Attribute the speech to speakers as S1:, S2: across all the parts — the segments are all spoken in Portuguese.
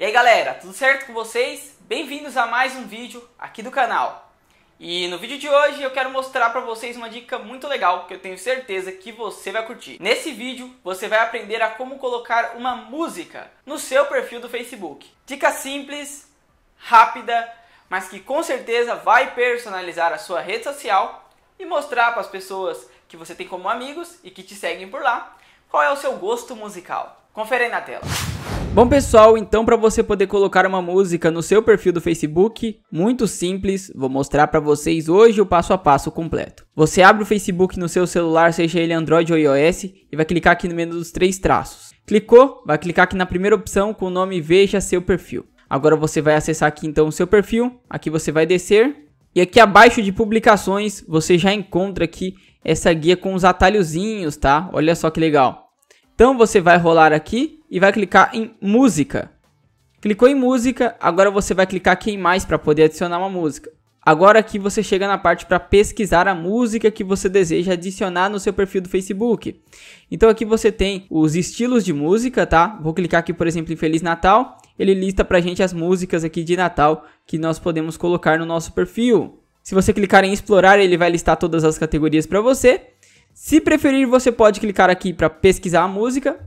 S1: E aí galera, tudo certo com vocês? Bem-vindos a mais um vídeo aqui do canal. E no vídeo de hoje eu quero mostrar para vocês uma dica muito legal que eu tenho certeza que você vai curtir. Nesse vídeo você vai aprender a como colocar uma música no seu perfil do Facebook. Dica simples, rápida, mas que com certeza vai personalizar a sua rede social e mostrar para as pessoas que você tem como amigos e que te seguem por lá qual é o seu gosto musical. Confere aí na tela. Bom pessoal, então para você poder colocar uma música no seu perfil do Facebook, muito simples, vou mostrar para vocês hoje o passo a passo completo. Você abre o Facebook no seu celular, seja ele Android ou iOS, e vai clicar aqui no menu dos três traços. Clicou, vai clicar aqui na primeira opção com o nome Veja Seu Perfil. Agora você vai acessar aqui então o seu perfil, aqui você vai descer, e aqui abaixo de publicações você já encontra aqui essa guia com os atalhozinhos, tá? Olha só que legal. Então você vai rolar aqui e vai clicar em música. Clicou em música, agora você vai clicar aqui em mais para poder adicionar uma música. Agora aqui você chega na parte para pesquisar a música que você deseja adicionar no seu perfil do Facebook. Então aqui você tem os estilos de música, tá? Vou clicar aqui, por exemplo, em Feliz Natal. Ele lista pra gente as músicas aqui de Natal que nós podemos colocar no nosso perfil. Se você clicar em explorar, ele vai listar todas as categorias para você. Se preferir, você pode clicar aqui para pesquisar a música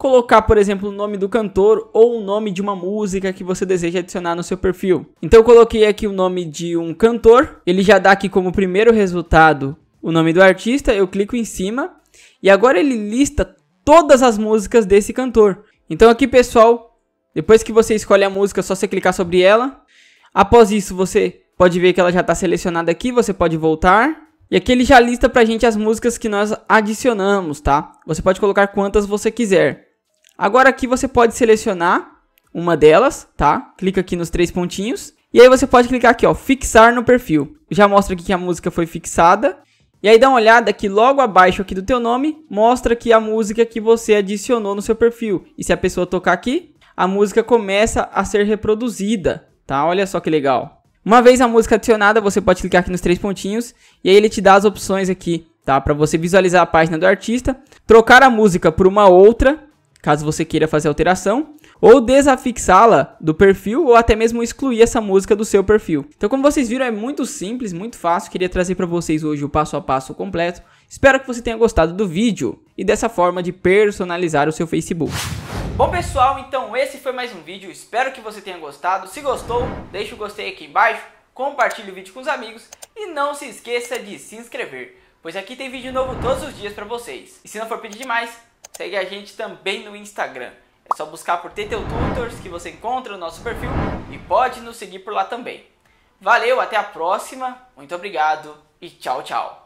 S1: colocar, por exemplo, o nome do cantor ou o nome de uma música que você deseja adicionar no seu perfil. Então eu coloquei aqui o nome de um cantor, ele já dá aqui como primeiro resultado o nome do artista, eu clico em cima e agora ele lista todas as músicas desse cantor. Então aqui, pessoal, depois que você escolhe a música, é só você clicar sobre ela. Após isso, você pode ver que ela já está selecionada aqui, você pode voltar. E aqui ele já lista pra gente as músicas que nós adicionamos, tá? Você pode colocar quantas você quiser. Agora aqui você pode selecionar uma delas, tá? Clica aqui nos três pontinhos. E aí você pode clicar aqui, ó, fixar no perfil. Já mostra aqui que a música foi fixada. E aí dá uma olhada aqui logo abaixo aqui do teu nome, mostra aqui a música que você adicionou no seu perfil. E se a pessoa tocar aqui, a música começa a ser reproduzida, tá? Olha só que legal. Uma vez a música adicionada, você pode clicar aqui nos três pontinhos e aí ele te dá as opções aqui, tá? Para você visualizar a página do artista, trocar a música por uma outra caso você queira fazer alteração, ou desafixá-la do perfil ou até mesmo excluir essa música do seu perfil. Então, como vocês viram, é muito simples, muito fácil. Queria trazer para vocês hoje o passo a passo completo. Espero que você tenha gostado do vídeo e dessa forma de personalizar o seu Facebook. Bom pessoal, então esse foi mais um vídeo. Espero que você tenha gostado. Se gostou, deixa o gostei aqui embaixo, compartilhe o vídeo com os amigos e não se esqueça de se inscrever, pois aqui tem vídeo novo todos os dias para vocês. E se não for pedir demais, Segue a gente também no Instagram. É só buscar por TTU Tutors que você encontra o nosso perfil e pode nos seguir por lá também. Valeu, até a próxima. Muito obrigado e tchau, tchau.